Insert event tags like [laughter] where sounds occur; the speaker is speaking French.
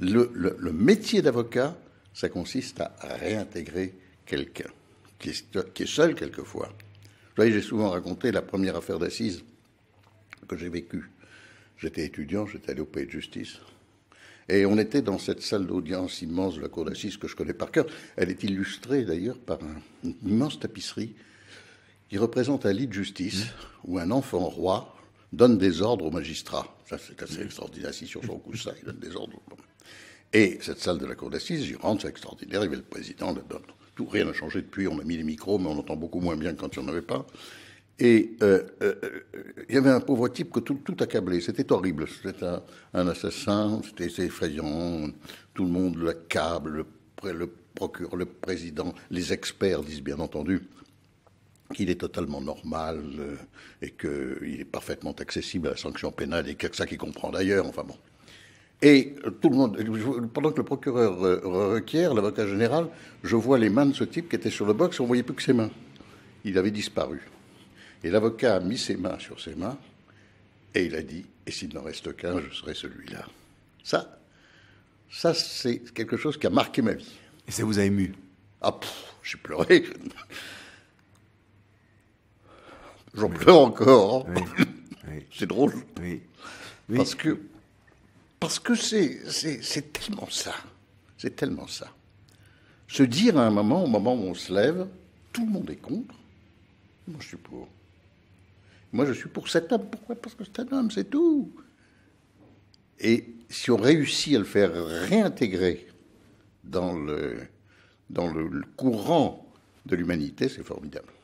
le, métier d'avocat, ça consiste à réintégrer quelqu'un qui est, qui est seul quelquefois. Vous voyez, j'ai souvent raconté la première affaire d'assises que j'ai vécue. J'étais étudiant, j'étais allé au pays de justice. Et on était dans cette salle d'audience immense de la cour d'assises que je connais par cœur. Elle est illustrée d'ailleurs par une immense tapisserie qui représente un lit de justice où un enfant roi donne des ordres au magistrat. Ça, c'est assez extraordinaire. si sur son coussin, il donne des ordres. Et cette salle de la cour d'assises, j'y rentre, c'est extraordinaire, il y avait le président, Tout, rien n'a changé depuis, on a mis les micros, mais on entend beaucoup moins bien que quand il n'y en avait pas. Et euh, euh, euh, il y avait un pauvre type que tout, tout accablait. C'était horrible. C'était un, assassin, c'était effrayant. Tout le monde l'accable, le, le procureur, le président, les experts disent bien entendu qu'il est totalement normal et qu'il est parfaitement accessible à la sanction pénale et que ça qu'il comprend d'ailleurs. Enfin bon. Et euh, tout le monde, euh, pendant que le procureur euh, requiert, l'avocat général, je vois les mains de ce type qui était sur le box, on ne voyait plus que ses mains. Il avait disparu. Et l'avocat a mis ses mains sur ses mains et il a dit Et s'il n'en reste qu'un, je serai celui-là. Ça, ça c'est quelque chose qui a marqué ma vie. Et ça vous a ému Ah, j'ai pleuré. J'en pleure encore. Hein. [laughs] c'est drôle. Parce que parce que c'est tellement ça. C'est tellement ça. Se dire à un moment, au moment où on se lève, tout le monde est contre. Moi, je suis pour. Moi, je suis pour cet homme. Pourquoi Parce que c'est un homme, c'est tout. Et si on réussit à le faire réintégrer dans le, dans le courant de l'humanité, c'est formidable.